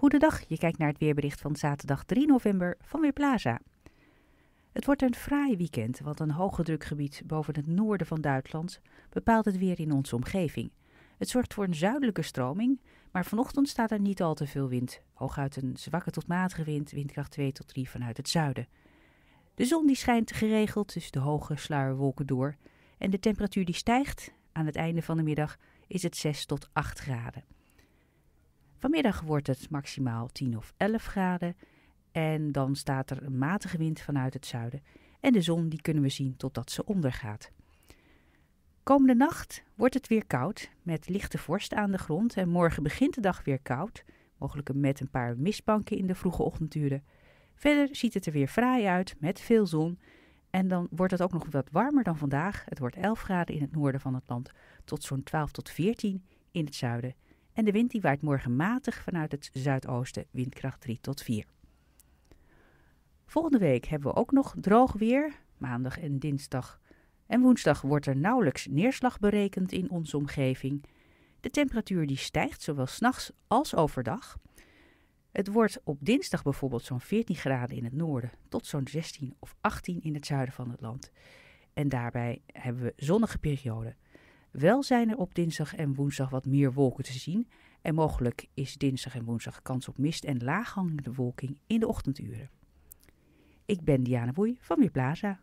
Goedendag, je kijkt naar het weerbericht van zaterdag 3 november van Weerplaza. Het wordt een fraai weekend, want een hoge drukgebied boven het noorden van Duitsland bepaalt het weer in onze omgeving. Het zorgt voor een zuidelijke stroming, maar vanochtend staat er niet al te veel wind. Hooguit een zwakke tot matige wind, windkracht 2 tot 3 vanuit het zuiden. De zon die schijnt geregeld tussen de hoge sluierwolken door en de temperatuur die stijgt aan het einde van de middag is het 6 tot 8 graden. Vanmiddag wordt het maximaal 10 of 11 graden en dan staat er een matige wind vanuit het zuiden en de zon die kunnen we zien totdat ze ondergaat. Komende nacht wordt het weer koud met lichte vorst aan de grond en morgen begint de dag weer koud, mogelijk met een paar mistbanken in de vroege ochtenduren. Verder ziet het er weer fraai uit met veel zon en dan wordt het ook nog wat warmer dan vandaag. Het wordt 11 graden in het noorden van het land tot zo'n 12 tot 14 in het zuiden en de wind die waait morgen matig vanuit het zuidoosten, windkracht 3 tot 4. Volgende week hebben we ook nog droog weer, maandag en dinsdag. En woensdag wordt er nauwelijks neerslag berekend in onze omgeving. De temperatuur die stijgt zowel s'nachts als overdag. Het wordt op dinsdag bijvoorbeeld zo'n 14 graden in het noorden tot zo'n 16 of 18 in het zuiden van het land. En daarbij hebben we zonnige perioden. Wel zijn er op dinsdag en woensdag wat meer wolken te zien. En mogelijk is dinsdag en woensdag kans op mist en laaghangende wolking in de ochtenduren. Ik ben Diana Boei van Weerplaza.